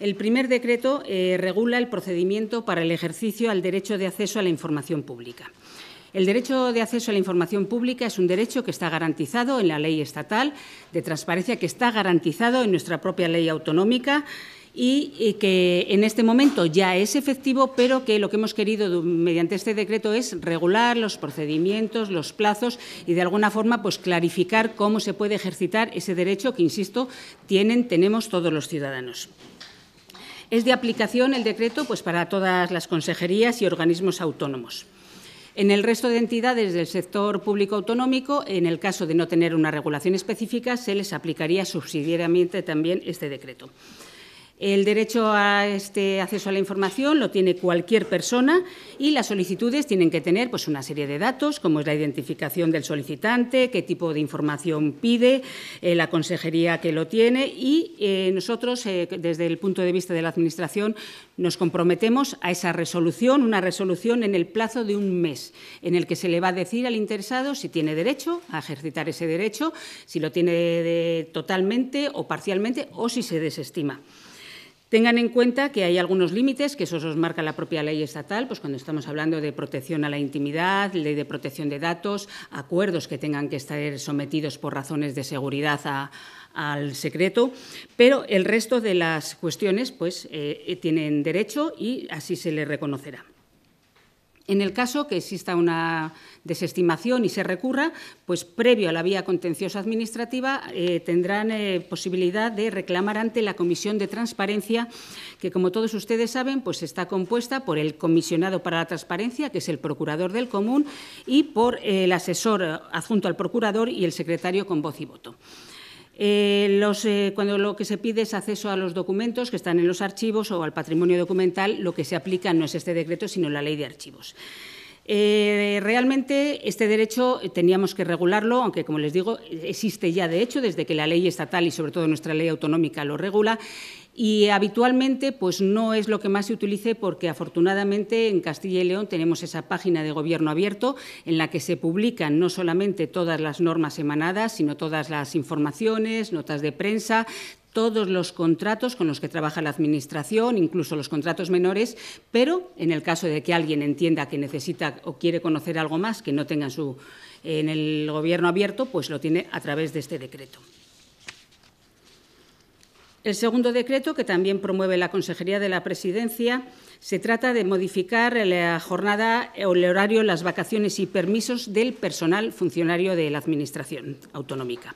El primer decreto eh, regula el procedimiento para el ejercicio al derecho de acceso a la información pública. El derecho de acceso a la información pública es un derecho que está garantizado en la ley estatal de transparencia, que está garantizado en nuestra propia ley autonómica y, que en este momento ya es efectivo, pero que lo que hemos querido mediante este decreto es regular los procedimientos, los plazos y de alguna forma pues clarificar cómo se puede ejercitar ese derecho que, insisto, tienen, tenemos todos los ciudadanos. Es de aplicación el decreto pues, para todas las consejerías y organismos autónomos. En el resto de entidades del sector público autonómico, en el caso de no tener una regulación específica, se les aplicaría subsidiariamente también este decreto. El derecho a este acceso a la información lo tiene cualquier persona y las solicitudes tienen que tener pues, una serie de datos, como es la identificación del solicitante, qué tipo de información pide, eh, la consejería que lo tiene y eh, nosotros, eh, desde el punto de vista de la Administración, nos comprometemos a esa resolución, una resolución en el plazo de un mes, en el que se le va a decir al interesado si tiene derecho a ejercitar ese derecho, si lo tiene totalmente o parcialmente o si se desestima. Tengan en cuenta que hay algunos límites, que eso os marca la propia ley estatal, pues cuando estamos hablando de protección a la intimidad, ley de protección de datos, acuerdos que tengan que estar sometidos por razones de seguridad al secreto, pero el resto de las cuestiones pues, eh, eh, tienen derecho y así se les reconocerá. En el caso que exista una desestimación y se recurra, pues previo a la vía contenciosa administrativa eh, tendrán eh, posibilidad de reclamar ante la Comisión de Transparencia, que como todos ustedes saben, pues está compuesta por el comisionado para la transparencia, que es el procurador del común, y por eh, el asesor adjunto al procurador y el secretario con voz y voto. Eh, eh, cuando lo que se pide es acceso a los documentos que están en los archivos o al patrimonio documental, lo que se aplica no es este decreto, sino la ley de archivos. Eh, realmente este derecho teníamos que regularlo, aunque como les digo existe ya de hecho desde que la ley estatal y sobre todo nuestra ley autonómica lo regula y habitualmente pues no es lo que más se utilice porque afortunadamente en Castilla y León tenemos esa página de gobierno abierto en la que se publican no solamente todas las normas emanadas, sino todas las informaciones, notas de prensa, todos los contratos con los que trabaja la Administración, incluso los contratos menores, pero en el caso de que alguien entienda que necesita o quiere conocer algo más que no tenga su, en el Gobierno abierto, pues lo tiene a través de este decreto. El segundo decreto, que también promueve la Consejería de la Presidencia, se trata de modificar la eh, jornada o eh, el horario, las vacaciones y permisos del personal funcionario de la Administración autonómica.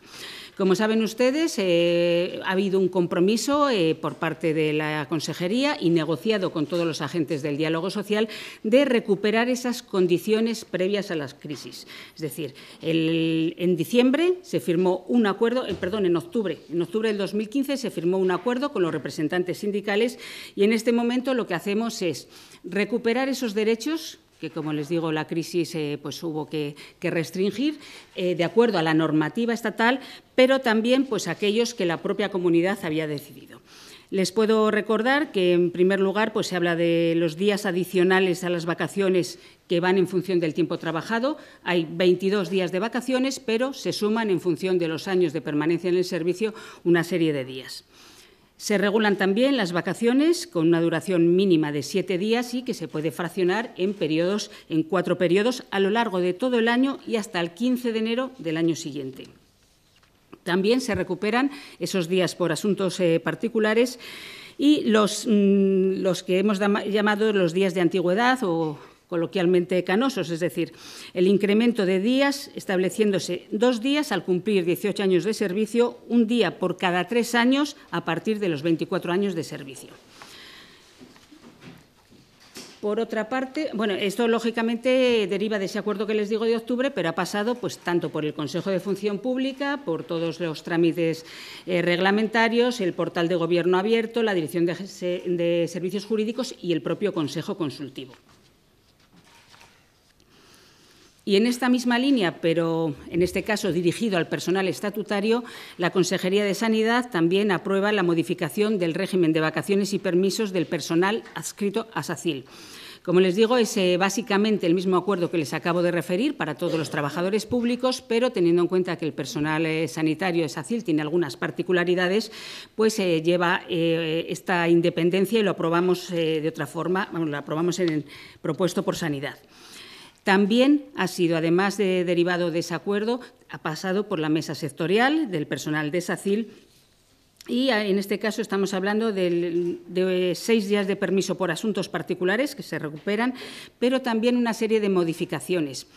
Como saben ustedes, eh, ha habido un compromiso eh, por parte de la Consejería y negociado con todos los agentes del diálogo social de recuperar esas condiciones previas a las crisis. Es decir, en diciembre se firmó un acuerdo, eh, perdón, en octubre, en octubre del 2015 se firmó un acuerdo con los representantes sindicales y en este momento lo que hacemos es recuperar esos derechos que como les digo la crisis eh, pues hubo que, restringir eh, de acuerdo a la normativa estatal, pero también pues aquellos que la propia comunidad había decidido. Les puedo recordar que, en primer lugar, pues, se habla de los días adicionales a las vacaciones que van en función del tiempo trabajado. Hay 22 días de vacaciones, pero se suman en función de los años de permanencia en el servicio una serie de días. Se regulan también las vacaciones con una duración mínima de siete días y que se puede fraccionar en, periodos, en cuatro periodos a lo largo de todo el año y hasta el 15 de enero del año siguiente. También se recuperan esos días por asuntos eh, particulares y los mm, que hemos llamado los días de antigüedad o coloquialmente canosos, es decir, el incremento de días estableciéndose dos días al cumplir 18 años de servicio, un día por cada tres años a partir de los 24 años de servicio. Por otra parte, bueno, esto lógicamente deriva de ese acuerdo que les digo de octubre, pero ha pasado pues, tanto por el Consejo de Función Pública, por todos los trámites eh, reglamentarios, el portal de Gobierno abierto, la Dirección de Servicios Jurídicos y el propio Consejo Consultivo. Y en esta misma línea, pero en este caso dirigido al personal estatutario, la Consejería de Sanidad también aprueba la modificación del régimen de vacaciones y permisos del personal adscrito a SACIL. Como les digo, es eh, básicamente el mismo acuerdo que les acabo de referir para todos los trabajadores públicos, pero teniendo en cuenta que el personal eh, sanitario de SACIL tiene algunas particularidades, pues eh, lleva esta independencia y lo aprobamos de otra forma, lo aprobamos en, el propuesto por Sanidad. También ha sido, además de derivado de ese acuerdo, ha pasado por la mesa sectorial del personal de SACIL y ah, en este caso estamos hablando de, seis días de permiso por asuntos particulares que se recuperan, pero también una serie de modificaciones.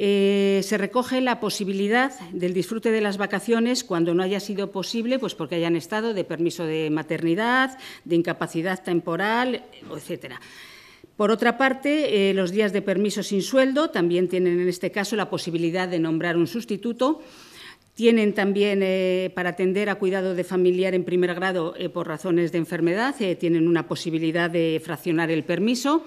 Eh, se recoge la posibilidad del disfrute de las vacaciones cuando no haya sido posible, pues porque hayan estado de permiso de maternidad, de incapacidad temporal, etcétera. Por otra parte, eh, los días de permiso sin sueldo también tienen en este caso la posibilidad de nombrar un sustituto. Tienen también eh, para atender a cuidado de familiar en primer grado eh, por razones de enfermedad, tienen una posibilidad de fraccionar el permiso.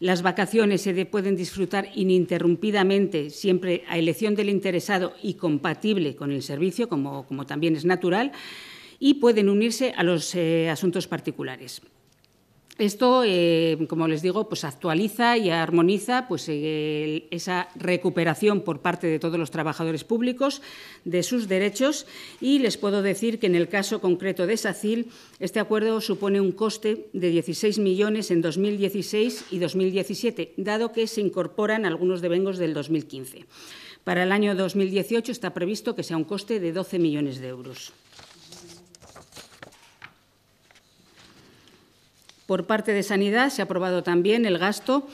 Las vacaciones se pueden disfrutar ininterrumpidamente, siempre a elección del interesado y compatible con el servicio, como también es natural, y pueden unirse a los asuntos particulares. Esto, eh, como les digo, pues actualiza y armoniza pues, esa recuperación por parte de todos los trabajadores públicos de sus derechos y les puedo decir que en el caso concreto de SACIL, este acuerdo supone un coste de 16 millones en 2016 y 2017, dado que se incorporan algunos devengos del 2015. Para el año 2018 está previsto que sea un coste de 12 millones de euros. Por parte de Sanidad se ha aprobado también el gasto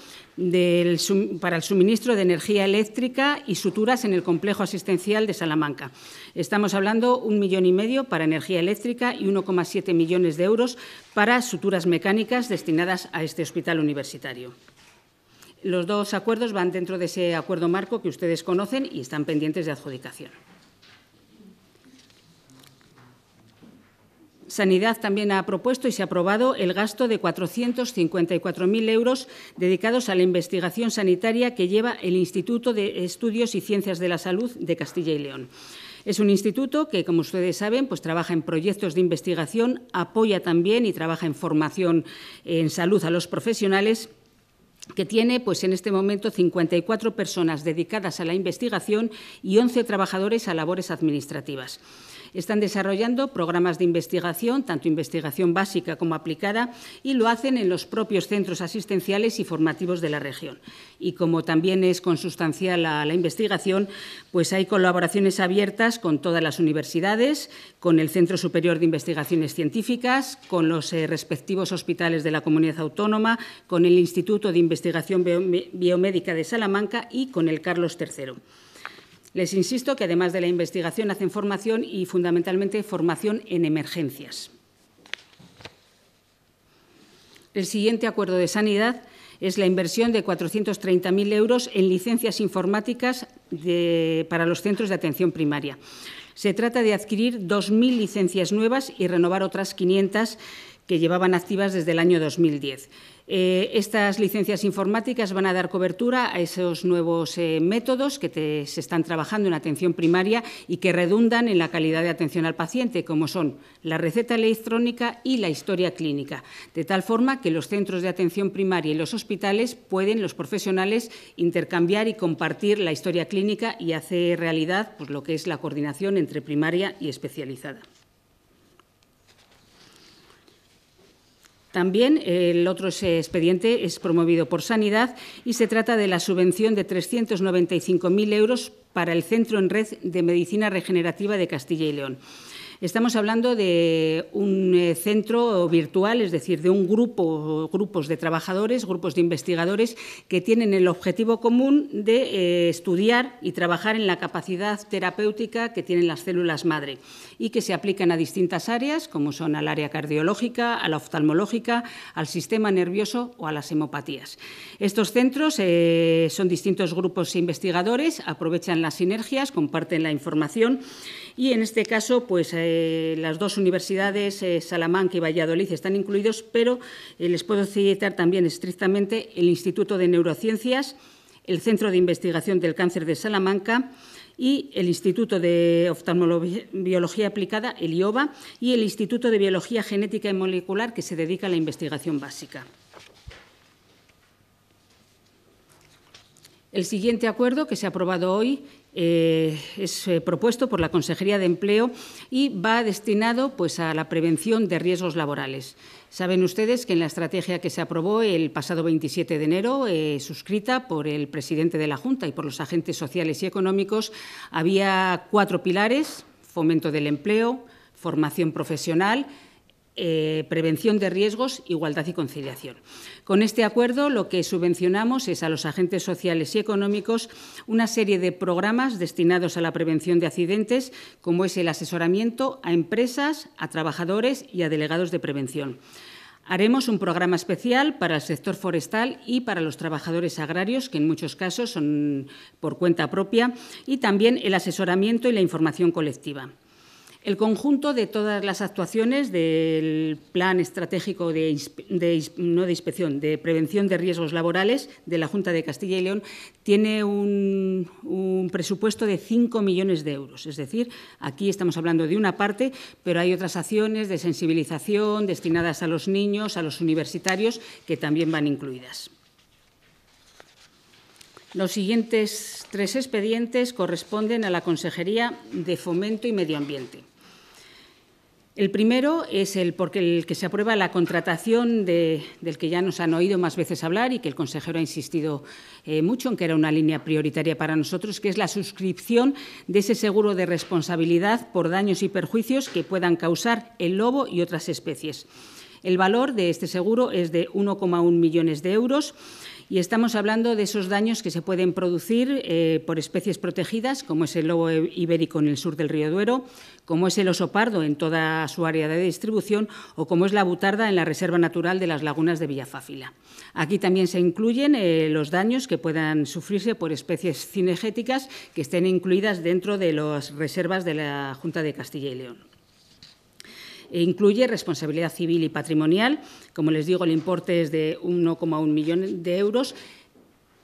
para el suministro de energía eléctrica y suturas en el complejo asistencial de Salamanca. Estamos hablando un millón y medio para energía eléctrica y 1,7 millones de euros para suturas mecánicas destinadas a este hospital universitario. Los dos acuerdos van dentro de ese acuerdo marco que ustedes conocen y están pendientes de adjudicación. Sanidad también ha propuesto y se ha aprobado el gasto de 454.000 euros dedicados a la investigación sanitaria que lleva el Instituto de Estudios y Ciencias de la Salud de Castilla y León. Es un instituto que, como ustedes saben, pues trabaja en proyectos de investigación, apoya también y trabaja en formación en salud a los profesionales que tiene pues en este momento 54 personas dedicadas a la investigación y 11 trabajadores a labores administrativas. Están desarrollando programas de investigación, tanto investigación básica como aplicada, y lo hacen en los propios centros asistenciales y formativos de la región. Y como también es consustancial a la investigación, pues hay colaboraciones abiertas con todas las universidades, con el Centro Superior de Investigaciones Científicas, con los eh, respectivos hospitales de la comunidad autónoma, con el Instituto de Investigación Biomédica de Salamanca y con el Carlos III. Les insisto que además de la investigación hacen formación y fundamentalmente formación en emergencias. El siguiente acuerdo de sanidad es la inversión de 430.000 euros en licencias informáticas para los centros de atención primaria. Se trata de adquirir 2.000 licencias nuevas y renovar otras 500 que llevaban activas desde el año 2010. Eh, estas licencias informáticas van a dar cobertura a esos nuevos eh, métodos que se están trabajando en atención primaria y que redundan en la calidad de atención al paciente, como son la receta electrónica y la historia clínica, de tal forma que los centros de atención primaria y los hospitales pueden, los profesionales, intercambiar y compartir la historia clínica y hacer realidad pues, lo que es la coordinación entre primaria y especializada. También el otro eh, expediente es promovido por Sanidad y se trata de la subvención de 395.000 euros para el Centro en Red de Medicina Regenerativa de Castilla y León. Estamos hablando de un eh, centro virtual, es decir, de un grupo, grupos de trabajadores, grupos de investigadores que tienen el objetivo común de eh, estudiar y trabajar en la capacidad terapéutica que tienen las células madre y que se aplican a distintas áreas, como son al área cardiológica, a la oftalmológica, al sistema nervioso o a las hemopatías. Estos centros eh, son distintos grupos investigadores, aprovechan las sinergias, comparten la información y en este caso pues eh, las dos universidades eh, Salamanca y Valladolid están incluidos pero eh, les puedo citar también estrictamente el Instituto de Neurociencias el Centro de Investigación del Cáncer de Salamanca y el Instituto de Oftalmología Aplicada, el IOBA, y el Instituto de Biología Genética y Molecular, que se dedica a la investigación básica. El siguiente acuerdo que se ha aprobado hoy eh, es eh, propuesto por la Consejería de Empleo y va destinado pues, a la prevención de riesgos laborales. Saben ustedes que en la estrategia que se aprobó el pasado 27 de enero, eh, suscrita por el presidente de la Junta y por los agentes sociales y económicos, había cuatro pilares, fomento del empleo, formación profesional, eh, prevención de riesgos, igualdad y conciliación. Con este acuerdo lo que subvencionamos es a los agentes sociales y económicos una serie de programas destinados a la prevención de accidentes, como es el asesoramiento a empresas, a trabajadores y a delegados de prevención. Haremos un programa especial para el sector forestal y para los trabajadores agrarios, que en muchos casos son por cuenta propia, y también el asesoramiento y la información colectiva. El conjunto de todas las actuaciones del Plan Estratégico de, no de Inspección, de Prevención de Riesgos Laborales de la Junta de Castilla y León tiene un, un, presupuesto de 5 millones de euros. Es decir, aquí estamos hablando de una parte, pero hay otras acciones de sensibilización destinadas a los niños, a los universitarios, que también van incluidas. Los siguientes tres expedientes corresponden a la Consejería de Fomento y Medio Ambiente. El primero es el, porque el que se aprueba la contratación del que ya nos han oído más veces hablar y que el consejero ha insistido eh, mucho en que era una línea prioritaria para nosotros, que es la suscripción de ese seguro de responsabilidad por daños y perjuicios que puedan causar el lobo y otras especies. El valor de este seguro es de 1,1 millones de euros. Y estamos hablando de esos daños que se pueden producir eh, por especies protegidas, como es el lobo e- ibérico en el sur del río Duero, como es el oso pardo en toda su área de distribución o como es la butarda en la Reserva Natural de las Lagunas de Villafáfila. Aquí también se incluyen eh, los daños que puedan sufrirse por especies cinegéticas que estén incluidas dentro de las reservas de la Junta de Castilla y León. E incluye responsabilidad civil y patrimonial. Como les digo, el importe es de 1,1 millón de euros.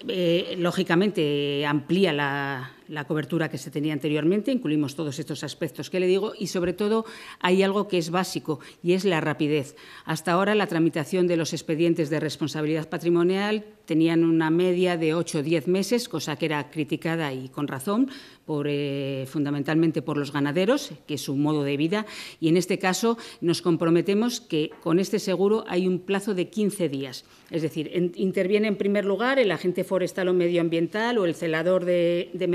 Eh, lógicamente amplía la, la cobertura que se tenía anteriormente, incluimos todos estos aspectos que le digo y sobre todo hay algo que es básico y es la rapidez. Hasta ahora la tramitación de los expedientes de responsabilidad patrimonial tenían una media de 8 o 10 meses, cosa que era criticada y con razón, por, eh, fundamentalmente por los ganaderos, que es su modo de vida, y en este caso nos comprometemos que con este seguro hay un plazo de 15 días. Es decir, interviene en primer lugar el agente forestal o medioambiental o el celador de, de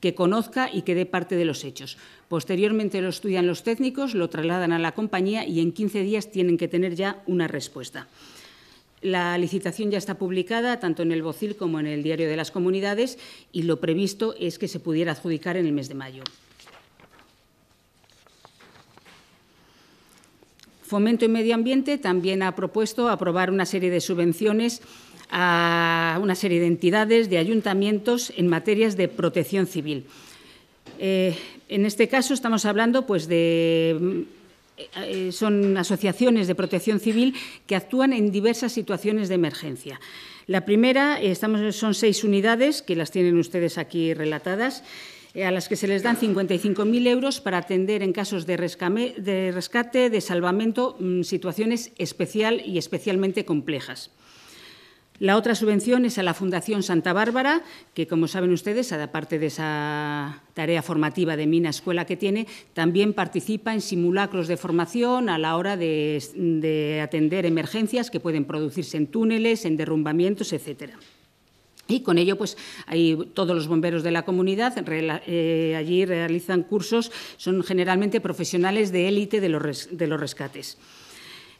que conozca y que dé parte de los hechos. Posteriormente lo estudian los técnicos, lo trasladan a la compañía y en 15 días tienen que tener ya una respuesta. La licitación ya está publicada tanto en el Bocil como en el Diario de las Comunidades y lo previsto es que se pudiera adjudicar en el mes de mayo. Fomento y Medio Ambiente también ha propuesto aprobar una serie de subvenciones a una serie de entidades, de ayuntamientos en materias de protección civil. Eh, en este caso estamos hablando pues, de eh, eh, son asociaciones de protección civil que actúan en diversas situaciones de emergencia. La primera, son seis unidades que las tienen ustedes aquí relatadas, a las que se les dan 55.000 euros para atender en casos de, rescate, de salvamento, mm, situaciones especial y especialmente complejas. La otra subvención es a la Fundación Santa Bárbara, que como saben ustedes, aparte de esa tarea formativa de Mina Escuela que tiene, también participa en simulacros de formación a la hora de, atender emergencias que pueden producirse en túneles, en derrumbamientos, etc. Y con ello, pues, hay todos los bomberos de la comunidad eh, allí realizan cursos, son generalmente profesionales de élite de los rescates.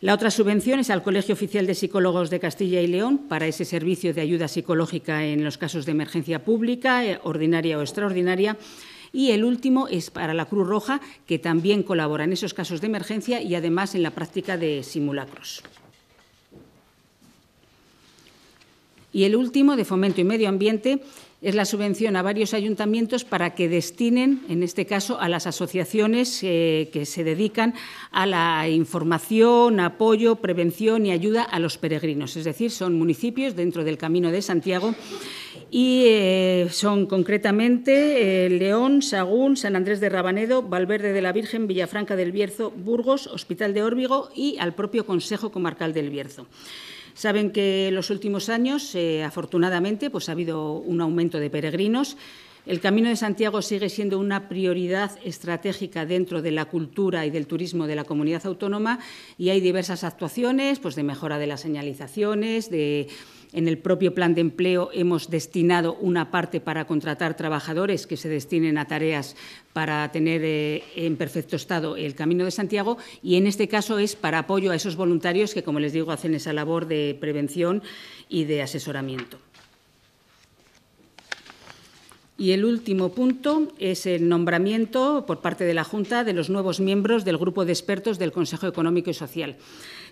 La otra subvención es al Colegio Oficial de Psicólogos de Castilla y León para ese servicio de ayuda psicológica en los casos de emergencia pública, eh, ordinaria o extraordinaria. Y el último es para la Cruz Roja, que también colabora en esos casos de emergencia y además en la práctica de simulacros. Y el último, de Fomento y Medio Ambiente, es la subvención a varios ayuntamientos para que destinen, en este caso, a las asociaciones eh, que se dedican a la información, apoyo, prevención y ayuda a los peregrinos. Es decir, son municipios dentro del Camino de Santiago y eh, son concretamente eh, León, Sagún, San Andrés de Rabanedo, Valverde de la Virgen, Villafranca del Bierzo, Burgos, Hospital de Órbigo y al propio Consejo Comarcal del Bierzo. Saben que en los últimos años, eh, afortunadamente, pues ha habido un aumento de peregrinos. El Camino de Santiago sigue siendo una prioridad estratégica dentro de la cultura y del turismo de la comunidad autónoma y hay diversas actuaciones pues, de mejora de las señalizaciones, de en el propio plan de empleo hemos destinado una parte para contratar trabajadores que se destinen a tareas para tener eh, en perfecto estado el Camino de Santiago y en este caso es para apoyo a esos voluntarios que, como les digo, hacen esa labor de prevención y de asesoramiento. Y el último punto es el nombramiento por parte de la Junta de los nuevos miembros del grupo de expertos del Consejo Económico y Social.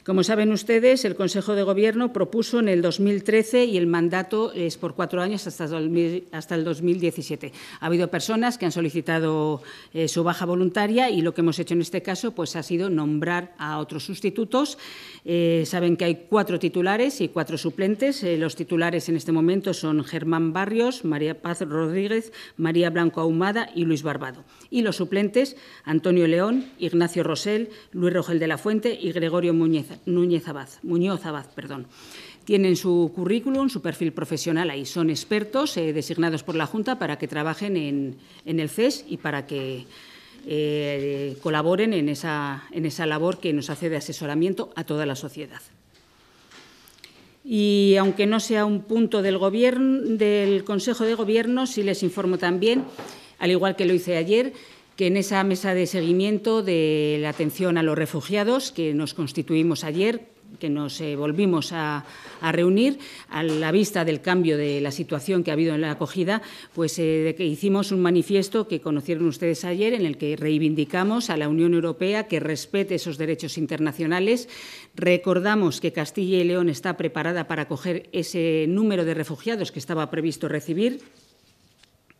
Como saben ustedes, el Consejo de Gobierno propuso en el 2013 y el mandato es por cuatro años hasta el 2017. Ha habido personas que han solicitado eh, su baja voluntaria y lo que hemos hecho en este caso pues, ha sido nombrar a otros sustitutos. Eh, saben que hay cuatro titulares y cuatro suplentes. Eh, los titulares en este momento son Germán Barrios, María Paz Rodríguez, María Blanco Ahumada y Luis Barbado. Y los suplentes, Antonio León, Ignacio Rosel, Luis Rogel de la Fuente y Gregorio Núñez Abad, Muñoz Abad. Perdón tienen su currículum, su perfil profesional ahí. Son expertos designados por la Junta para que trabajen en, el CES y para que colaboren en esa labor que nos hace de asesoramiento a toda la sociedad y aunque no sea un punto del, gobierno, del Consejo de Gobierno, sí les informo también, al igual que lo hice ayer, que en esa mesa de seguimiento de la atención a los refugiados que nos constituimos ayer que nos eh, volvimos a, reunir a la vista del cambio de la situación que ha habido en la acogida, pues eh, que hicimos un manifiesto que conocieron ustedes ayer en el que reivindicamos a la Unión Europea que respete esos derechos internacionales. Recordamos que Castilla y León está preparada para acoger ese número de refugiados que estaba previsto recibir.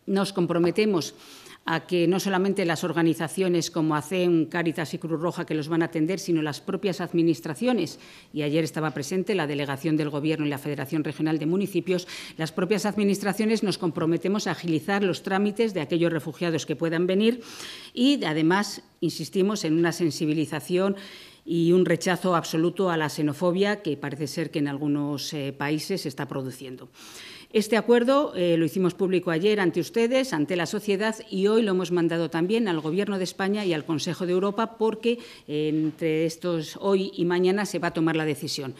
Nos comprometemos a que no solamente las organizaciones como ACEN, Cáritas y Cruz Roja que los van a atender, sino las propias administraciones, y ayer estaba presente la delegación del Gobierno y la Federación Regional de Municipios, las propias administraciones nos comprometemos a agilizar los trámites de aquellos refugiados que puedan venir y, además, insistimos en una sensibilización y un rechazo absoluto a la xenofobia que parece ser que en algunos eh, países se está produciendo. Este acuerdo eh, lo hicimos público ayer ante ustedes, ante la sociedad, y hoy lo hemos mandado también al Gobierno de España y al Consejo de Europa, porque eh, entre estos hoy y mañana se va a tomar la decisión.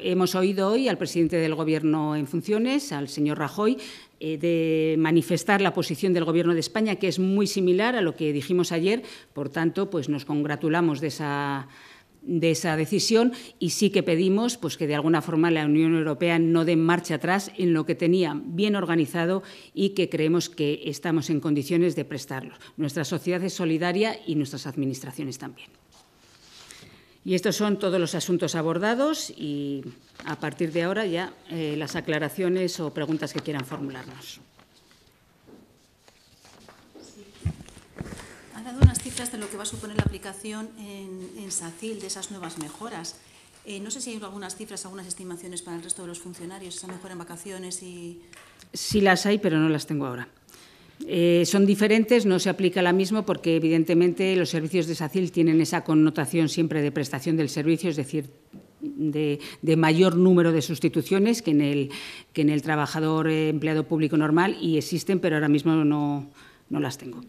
Hemos oído hoy al presidente del Gobierno en funciones, al señor Rajoy, eh, de manifestar la posición del Gobierno de España, que es muy similar a lo que dijimos ayer. Por tanto, pues nos congratulamos de esa de esa decisión y sí que pedimos pues, que de alguna forma la Unión Europea no dé marcha atrás en lo que tenía bien organizado y que creemos que estamos en condiciones de prestarlo. Nuestra sociedad es solidaria y nuestras administraciones también. Y estos son todos los asuntos abordados y a partir de ahora ya eh, las aclaraciones o preguntas que quieran formularnos. cifras de lo que va a suponer la aplicación en, SACIL de esas nuevas mejoras. Eh, no sé si hay algunas cifras, algunas estimaciones para el resto de los funcionarios, esa mejora en vacaciones y... Sí las hay, pero no las tengo ahora. Eh, son diferentes, no se aplica la misma porque evidentemente los servicios de SACIL tienen esa connotación siempre de prestación del servicio, es decir, de, mayor número de sustituciones que en el, que en el trabajador eh, empleado público normal y existen, pero ahora mismo no, no las tengo.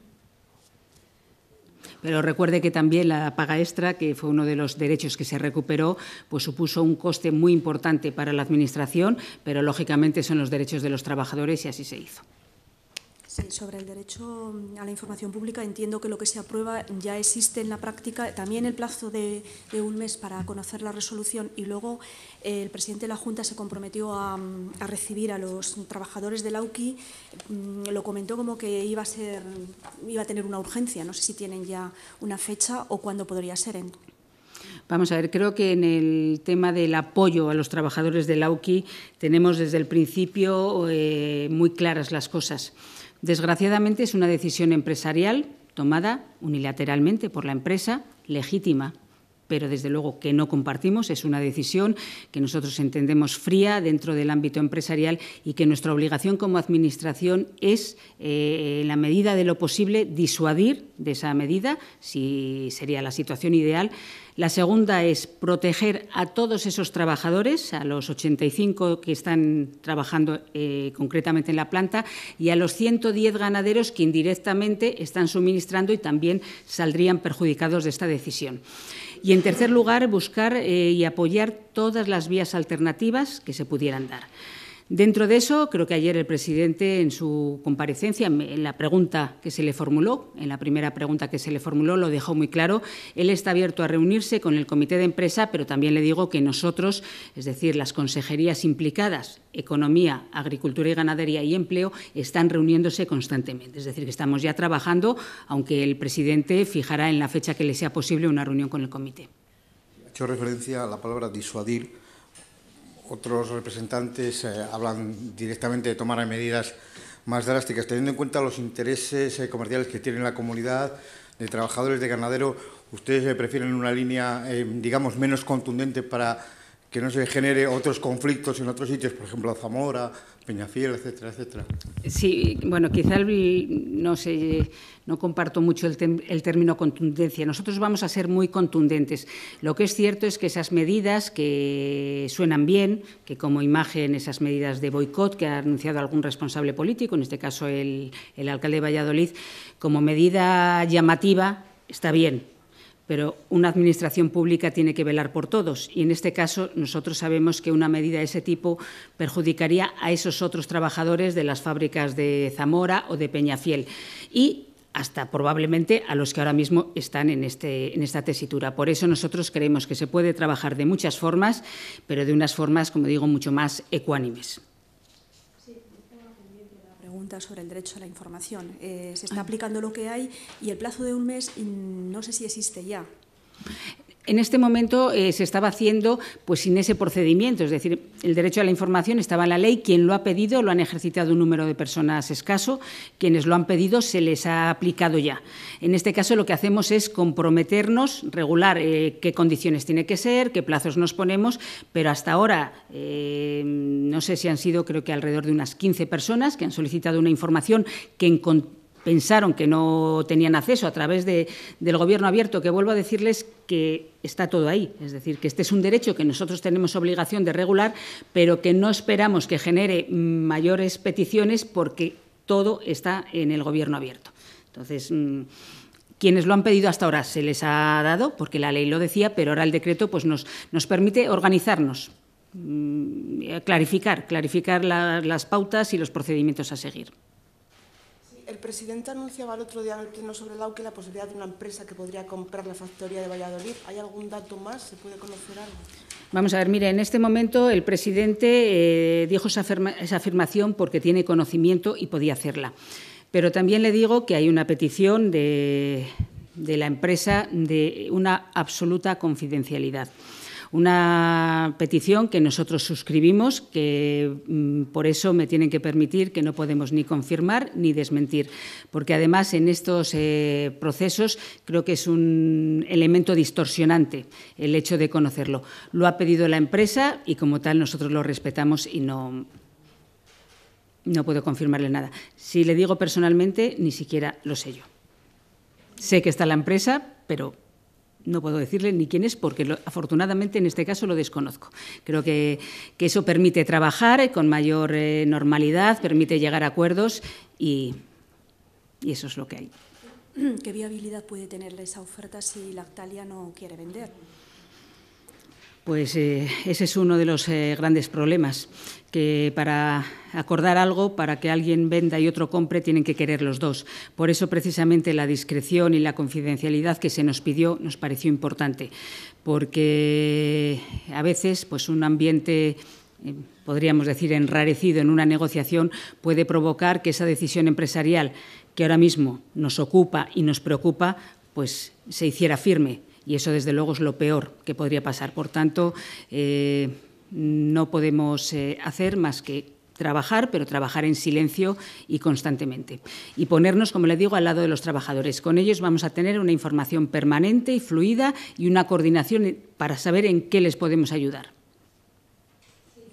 Pero recuerde que también la paga extra, que fue uno de los derechos que se recuperó, pues supuso un coste muy importante para la Administración, pero lógicamente son los derechos de los trabajadores y así se hizo sobre el derecho mm, a la información pública entiendo que lo que se aprueba ya existe en la práctica. También el plazo de, un mes para conocer la resolución y luego eh, el presidente de la Junta se comprometió a, mm, recibir a los trabajadores de la mm, Lo comentó como que iba a, ser, iba a tener una urgencia. No sé si tienen ya una fecha o cuándo podría ser. Vamos a ver, creo que en el tema del apoyo a los trabajadores de la tenemos desde el principio eh, muy claras las cosas. Desgraciadamente es una decisión empresarial tomada unilateralmente por la empresa, legítima pero desde luego que no compartimos. Es una decisión que nosotros entendemos fría dentro del ámbito empresarial y que nuestra obligación como Administración es, eh, en la medida de lo posible, disuadir de esa medida, si sería la situación ideal. La segunda es proteger a todos esos trabajadores, a los 85 que están trabajando eh, concretamente en la planta y a los 110 ganaderos que indirectamente están suministrando y también saldrían perjudicados de esta decisión. Y en tercer lugar, buscar eh, y apoyar todas las vías alternativas que se pudieran dar. Dentro de eso, creo que ayer el presidente, en su comparecencia, en la pregunta que se le formuló, en la primera pregunta que se le formuló, lo dejó muy claro. Él está abierto a reunirse con el comité de empresa, pero también le digo que nosotros, es decir, las consejerías implicadas, Economía, Agricultura y Ganadería y Empleo, están reuniéndose constantemente. Es decir, que estamos ya trabajando, aunque el presidente fijará en la fecha que le sea posible una reunión con el comité. Ha hecho referencia a la palabra disuadir otros representantes eh, hablan directamente de tomar medidas más drásticas, teniendo en cuenta los intereses eh, comerciales que tiene la comunidad de trabajadores de ganadero, ¿ustedes eh, prefieren una línea, digamos, menos contundente para que no se genere otros conflictos en otros sitios, por ejemplo, Zamora, Peñafiel, etcétera, etcétera. Sí, bueno, quizá no sé, no comparto mucho el, el, término contundencia. Nosotros vamos a ser muy contundentes. Lo que es cierto es que esas medidas que suenan bien, que como imagen esas medidas de boicot que ha anunciado algún responsable político, en este caso el, el alcalde de Valladolid, como medida llamativa está bien, pero una administración pública tiene que velar por todos y en este caso nosotros sabemos que una medida de ese tipo perjudicaría a esos otros trabajadores de las fábricas de Zamora o de Peñafiel y hasta probablemente a los que ahora mismo están en, este, en esta tesitura. Por eso nosotros creemos que se puede trabajar de muchas formas, pero de unas formas, como digo, mucho más ecuánimes sobre el derecho a la información. Eh, se está aplicando lo que hay y el plazo de un mes mm, no sé si existe ya en este momento eh, se estaba haciendo pues sin ese procedimiento, es decir, el derecho a la información estaba en la ley, quien lo ha pedido lo han ejercitado un número de personas escaso, quienes lo han pedido se les ha aplicado ya. En este caso lo que hacemos es comprometernos, regular eh, qué condiciones tiene que ser, qué plazos nos ponemos, pero hasta ahora eh, no sé si han sido creo que alrededor de unas 15 personas que han solicitado una información que en pensaron que no tenían acceso a través del gobierno abierto, que vuelvo a decirles que está todo ahí. Es decir, que este es un derecho que nosotros tenemos obligación de regular, pero que no esperamos que genere mayores peticiones porque todo está en el gobierno abierto. Entonces, mm, quienes lo han pedido hasta ahora se les ha dado, porque la ley lo decía, pero ahora el decreto pues, nos, permite organizarnos, mm, clarificar, clarificar las pautas y los procedimientos a seguir el presidente anunciaba el otro día en el pleno sobre el que la posibilidad de una empresa que podría comprar la factoría de Valladolid. ¿Hay algún dato más? ¿Se puede conocer algo? Vamos a ver, mire, en este momento el presidente eh, dijo esa, afirmación porque tiene conocimiento y podía hacerla. Pero también le digo que hay una petición de la empresa de una absoluta confidencialidad. Una petición que nosotros suscribimos, que mm, por eso me tienen que permitir que no podemos ni confirmar ni desmentir, porque además en estos eh, procesos creo que es un elemento distorsionante el hecho de conocerlo. Lo ha pedido la empresa y como tal nosotros lo respetamos y no no puedo confirmarle nada. Si le digo personalmente, ni siquiera lo sé yo. Sé que está la empresa, pero no puedo decirle ni quién es porque afortunadamente en este caso lo desconozco. Creo que, eso permite trabajar eh, con mayor eh, normalidad, permite llegar a acuerdos y, y, eso es lo que hay. ¿Qué viabilidad puede tener esa oferta si Lactalia no quiere vender? Pues eh, ese es uno de los eh, grandes problemas, que para acordar algo, para que alguien venda y otro compre, tienen que querer los dos. Por eso, precisamente, la discreción y la confidencialidad que se nos pidió nos pareció importante, porque a veces pues, un ambiente eh, podríamos decir, enrarecido en una negociación, puede provocar que esa decisión empresarial que ahora mismo nos ocupa y nos preocupa, pues se hiciera firme y eso, desde luego, es lo peor que podría pasar. Por tanto, eh, no podemos eh, hacer más que trabajar, pero trabajar en silencio y constantemente. Y ponernos, como le digo, al lado de los trabajadores. Con ellos vamos a tener una información permanente y fluida y una coordinación para saber en qué les podemos ayudar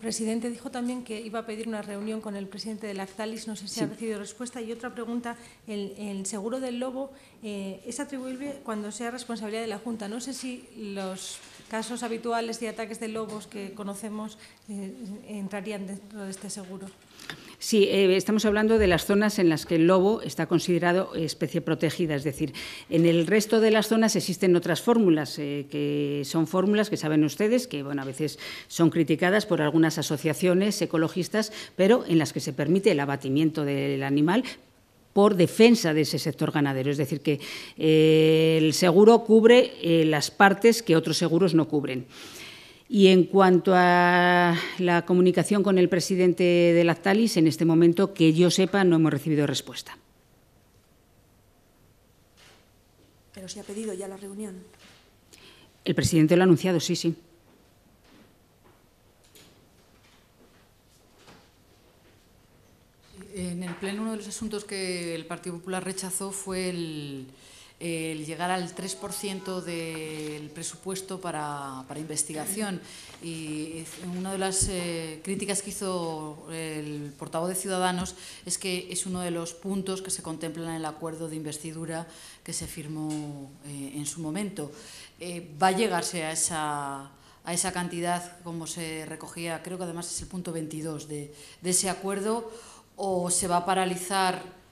presidente dijo también que iba a pedir una reunión con el presidente de Lactalis, no sé si ha recibido respuesta. Y otra pregunta, el, seguro del lobo eh, es atribuible cuando sea responsabilidad de la Junta. No sé si los casos habituales y ataques de lobos que conocemos eh, entrarían dentro de este seguro. Sí, eh, estamos hablando de las zonas en las que el lobo está considerado especie protegida, es decir, en el resto de las zonas existen otras fórmulas, eh, que son fórmulas que saben ustedes, que bueno, a veces son criticadas por algunas asociaciones ecologistas, pero en las que se permite el abatimiento del animal, por defensa de ese sector ganadero. Es decir, que eh, el seguro cubre eh, las partes que otros seguros no cubren. Y en cuanto a la comunicación con el presidente de Lactalis, en este momento, que yo sepa, no hemos recibido respuesta. Pero se ha pedido ya la reunión. El presidente lo ha anunciado, sí, sí. En el Pleno uno de los asuntos que el Partido Popular rechazó fue el, llegar al 3% del presupuesto para, investigación. Y una de las eh, críticas que hizo el portavoz de Ciudadanos es que es uno de los puntos que se contemplan en el acuerdo de investidura que se firmó eh, en su momento. Eh, ¿Va a llegarse a esa cantidad como se recogía, creo que además es el punto 22 de ese acuerdo, o se va a paralizar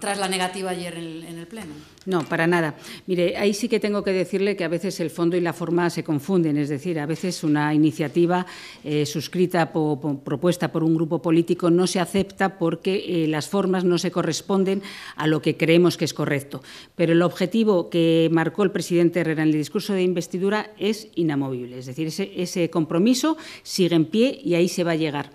tras la negativa ayer en, el Pleno. No, para nada. Mire, ahí sí que tengo que decirle que a veces el fondo y la forma se confunden, es decir, a veces una iniciativa eh, suscrita o propuesta por un grupo político no se acepta porque eh, las formas no se corresponden a lo que creemos que es correcto. Pero el objetivo que marcó el presidente Herrera en el discurso de investidura es inamovible, es decir, ese compromiso sigue en pie y ahí se va a llegar.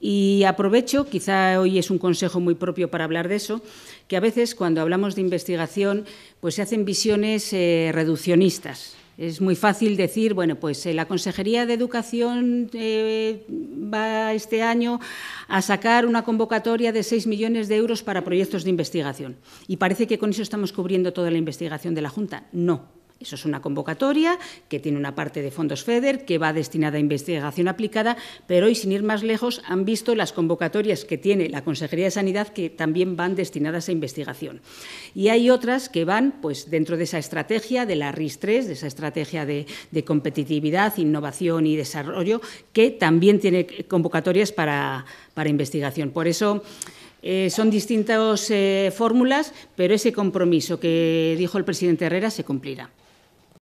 Y aprovecho, quizá hoy es un consejo muy propio para hablar de eso, que a veces cuando hablamos de investigación, pues se hacen visiones eh, reduccionistas. Es muy fácil decir, bueno, pues eh, la Consejería de Educación eh, va este año a sacar una convocatoria de 6 millones de euros para proyectos de investigación. Y parece que con eso estamos cubriendo toda la investigación de la Junta. No, eso es una convocatoria que tiene una parte de fondos FEDER, que va destinada a investigación aplicada, pero hoy, sin ir más lejos, han visto las convocatorias que tiene la Consejería de Sanidad que también van destinadas a investigación. Y hay otras que van pues, dentro de esa estrategia de la RIS-3, de esa estrategia de, competitividad, innovación y desarrollo, que también tiene convocatorias para, investigación. Por eso… Eh, son distintas eh, fórmulas, pero ese compromiso que dijo el presidente Herrera se cumplirá.